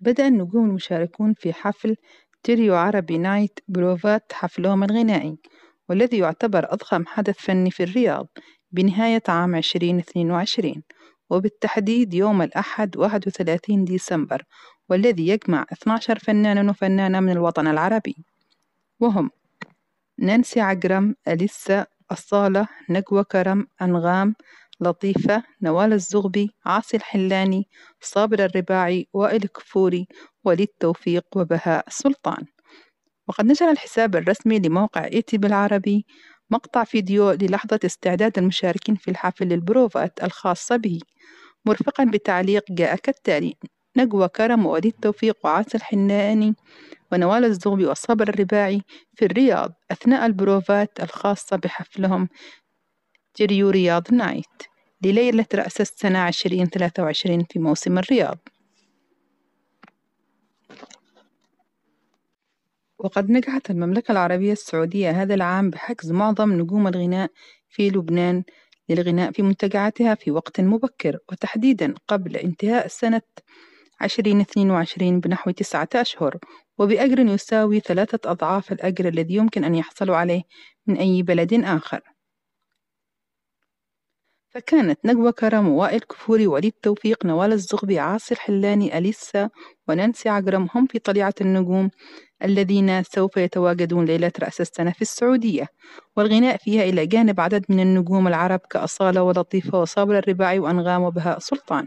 بدأ النجوم المشاركون في حفل تريو عربي نايت بروفات حفلهم الغنائي والذي يعتبر أضخم حدث فني في الرياض بنهاية عام 2022 وبالتحديد يوم الأحد 31 ديسمبر والذي يجمع 12 فنانا وفنانة من الوطن العربي وهم نانسي عجرم أليسا الصالة نجوى كرم أنغام لطيفة نوال الزغبي عاصي الحلاني صابر الرباعي وائل كفوري وليد توفيق وبهاء سلطان وقد نشر الحساب الرسمي لموقع إيتي بالعربي مقطع فيديو للحظة استعداد المشاركين في الحفل للبروفات الخاصة به مرفقا بتعليق جاء كالتالي نجوى كرم وليد توفيق وعاصي الحناني ونوال الزغبي وصابر الرباعي في الرياض أثناء البروفات الخاصة بحفلهم جريو رياض نايت لليلة رأس السنة عشرين ثلاثة وعشرين في موسم الرياض وقد نجحت المملكة العربية السعودية هذا العام بحجز معظم نجوم الغناء في لبنان للغناء في منتجعاتها في وقت مبكر وتحديدا قبل انتهاء سنة 2022 بنحو تسعة أشهر وبأجر يساوي ثلاثة أضعاف الأجر الذي يمكن أن يحصلوا عليه من أي بلد آخر فكانت نجوى كرم ووائل كفوري وليد توفيق نوال الزغبي عاصي الحلاني أليسا ونانسي عجرم هم في طليعة النجوم الذين سوف يتواجدون ليلة رأس السنة في السعودية والغناء فيها إلى جانب عدد من النجوم العرب كأصالة ولطيفة وصابر الرباعي وأنغام وبهاء سلطان